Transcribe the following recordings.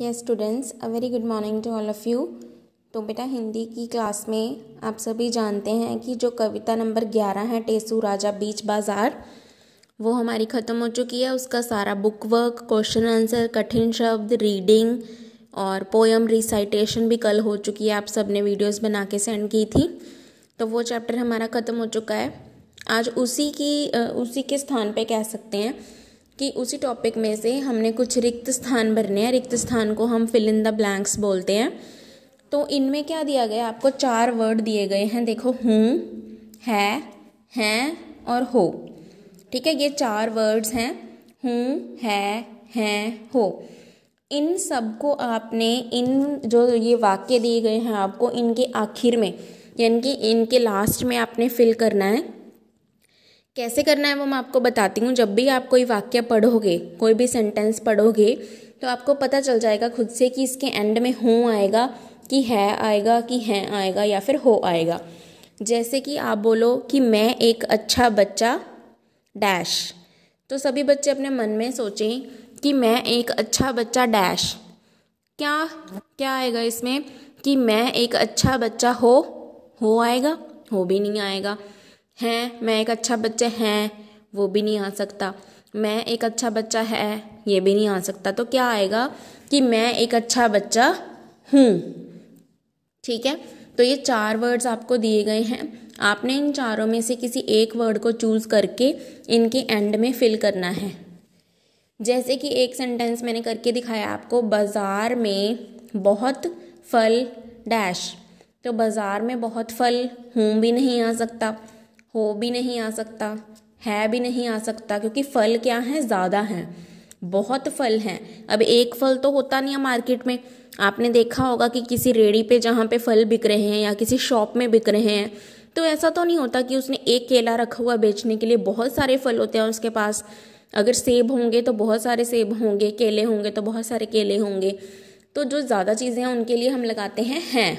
yes students a very good morning to all of you तो बेटा हिंदी की class में आप सभी जानते हैं कि जो कविता नंबर ग्यारह है टेसू राजा बीच बाज़ार वो हमारी ख़त्म हो चुकी है उसका सारा बुक वर्क क्वेश्चन आंसर कठिन शब्द रीडिंग और पोएम रिसाइटेशन भी कल हो चुकी है आप सब ने वीडियोज़ बना के सेंड की थी तो वो चैप्टर हमारा ख़त्म हो चुका है आज उसी की उसी के स्थान पर कह सकते हैं कि उसी टॉपिक में से हमने कुछ रिक्त स्थान भरने हैं रिक्त स्थान को हम फिल इन द ब्लैंक्स बोलते हैं तो इनमें क्या दिया गया आपको चार वर्ड दिए गए हैं देखो हूँ है हैं और हो ठीक है ये चार वर्ड्स हैं हूँ है हैं हो इन सबको आपने इन जो ये वाक्य दिए गए हैं आपको इनके आखिर में यानी कि इनके लास्ट में आपने फिल करना है कैसे करना है वो मैं आपको बताती हूँ जब भी आप कोई वाक्य पढ़ोगे कोई भी सेंटेंस पढ़ोगे तो आपको पता चल जाएगा खुद से कि इसके एंड में हो आएगा कि है आएगा कि हैं आएगा या फिर हो आएगा जैसे कि आप बोलो कि मैं एक अच्छा बच्चा डैश तो सभी बच्चे अपने मन में सोचें कि मैं एक अच्छा बच्चा डैश क्या क्या आएगा इसमें कि मैं एक अच्छा बच्चा हो हो आएगा हो भी नहीं आएगा हैं मैं एक अच्छा बच्चा हैं वो भी नहीं आ सकता मैं एक अच्छा बच्चा है ये भी नहीं आ सकता तो क्या आएगा कि मैं एक अच्छा बच्चा हूँ ठीक है तो ये चार वर्ड्स आपको दिए गए हैं आपने इन चारों में से किसी एक वर्ड को चूज़ करके इनके एंड में फिल करना है जैसे कि एक सेंटेंस मैंने करके दिखाया आपको बाज़ार में बहुत फल डैश तो बाज़ार में बहुत फल हूँ भी नहीं आ सकता हो भी नहीं आ सकता है भी नहीं आ सकता क्योंकि फल क्या हैं ज़्यादा हैं बहुत फल हैं अब एक फल तो होता नहीं है मार्केट में आपने देखा होगा कि किसी रेड़ी पे जहाँ पे फल बिक रहे हैं या किसी शॉप में बिक रहे हैं तो ऐसा तो नहीं होता कि उसने एक केला रखा हुआ बेचने के लिए बहुत सारे फल होते हैं उसके पास अगर सेब होंगे तो बहुत सारे सेब होंगे केले होंगे तो बहुत सारे केले होंगे तो जो ज़्यादा चीज़ें हैं उनके लिए हम लगाते हैं हैं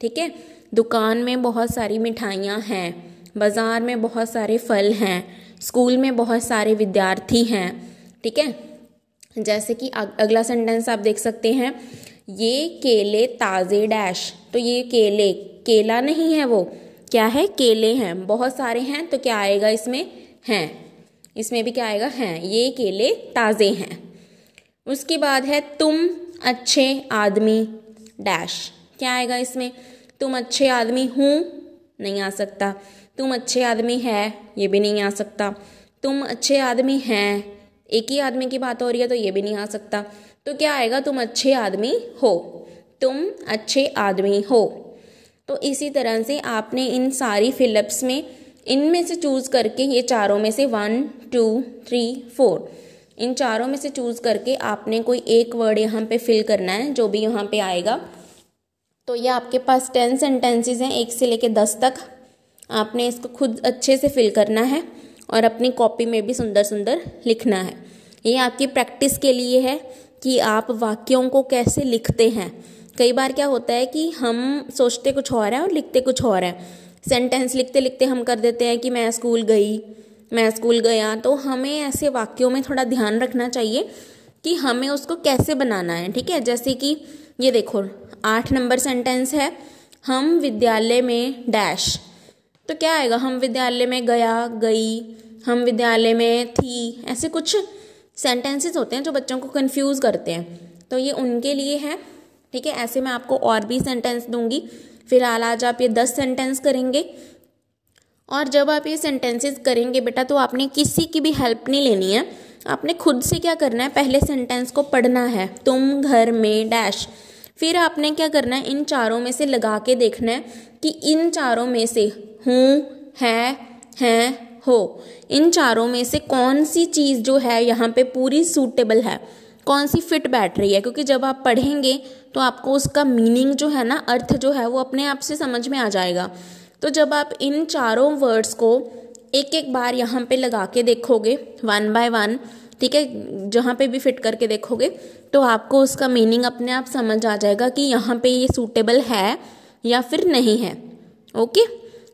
ठीक है दुकान में बहुत सारी मिठाइयाँ हैं बाज़ार में बहुत सारे फल हैं स्कूल में बहुत सारे विद्यार्थी हैं ठीक है जैसे कि अगला सेंटेंस आप देख सकते हैं ये केले ताज़े डैश तो ये केले केला नहीं है वो क्या है केले हैं बहुत सारे हैं तो क्या आएगा इसमें हैं इसमें भी क्या आएगा हैं ये केले ताज़े हैं उसके बाद है तुम अच्छे आदमी डैश क्या आएगा इसमें तुम अच्छे आदमी हूँ नहीं आ सकता तुम अच्छे आदमी है ये भी नहीं आ सकता तुम अच्छे आदमी हैं एक ही आदमी की बात हो रही है तो ये भी नहीं आ सकता तो क्या आएगा तुम अच्छे आदमी हो तुम अच्छे आदमी हो तो इसी तरह से आपने इन सारी फिलअप्स में इनमें से चूज़ करके ये चारों में से वन टू थ्री फोर इन चारों में से चूज़ करके आपने कोई एक वर्ड यहाँ पे फिल करना है जो भी यहाँ पे आएगा तो ये आपके पास टेन सेंटेंसेस हैं एक से लेके दस तक आपने इसको खुद अच्छे से फिल करना है और अपनी कॉपी में भी सुंदर सुंदर लिखना है ये आपकी प्रैक्टिस के लिए है कि आप वाक्यों को कैसे लिखते हैं कई बार क्या होता है कि हम सोचते कुछ और हैं और लिखते कुछ और हैं सेंटेंस लिखते लिखते हम कर देते हैं कि मैं स्कूल गई मैं स्कूल गया तो हमें ऐसे वाक्यों में थोड़ा ध्यान रखना चाहिए कि हमें उसको कैसे बनाना है ठीक है जैसे कि ये देखो आठ नंबर सेंटेंस है हम विद्यालय में डैश तो क्या आएगा हम विद्यालय में गया गई हम विद्यालय में थी ऐसे कुछ सेंटेंसेस होते हैं जो बच्चों को कंफ्यूज करते हैं तो ये उनके लिए है ठीक है ऐसे मैं आपको और भी सेंटेंस दूंगी फिलहाल आज आप ये दस सेंटेंस करेंगे और जब आप ये सेंटेंसेस करेंगे बेटा तो आपने किसी की भी हेल्प नहीं लेनी है आपने खुद से क्या करना है पहले सेंटेंस को पढ़ना है तुम घर में डैश फिर आपने क्या करना है इन चारों में से लगा के देखना है कि इन चारों में से हूँ है हैं हो इन चारों में से कौन सी चीज़ जो है यहाँ पे पूरी सूटेबल है कौन सी फिट बैठ रही है क्योंकि जब आप पढ़ेंगे तो आपको उसका मीनिंग जो है ना अर्थ जो है वो अपने आप से समझ में आ जाएगा तो जब आप इन चारों वर्ड्स को एक एक बार यहाँ पे लगा के देखोगे वन बाय वन ठीक है जहाँ पे भी फिट करके देखोगे तो आपको उसका मीनिंग अपने आप समझ आ जाएगा कि यहाँ पे ये सूटेबल है या फिर नहीं है ओके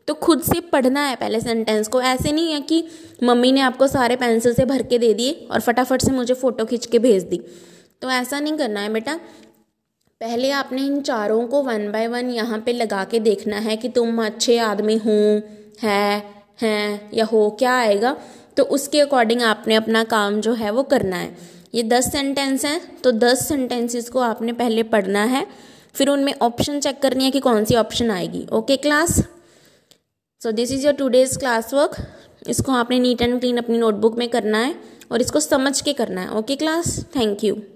तो खुद से पढ़ना है पहले सेंटेंस को ऐसे नहीं है कि मम्मी ने आपको सारे पेंसिल से भर के दे दिए और फटाफट से मुझे फ़ोटो खींच के भेज दी तो ऐसा नहीं करना है बेटा पहले आपने इन चारों को वन बाय वन यहाँ पे लगा के देखना है कि तुम अच्छे आदमी हो है हैं या हो क्या आएगा तो उसके अकॉर्डिंग आपने अपना काम जो है वो करना है ये दस सेंटेंस हैं तो दस सेंटेंसेस को आपने पहले पढ़ना है फिर उनमें ऑप्शन चेक करनी है कि कौन सी ऑप्शन आएगी okay class so this is your today's class work इसको आपने नीट एंड क्लीन अपनी नोटबुक में करना है और इसको समझ के करना है ओके क्लास थैंक यू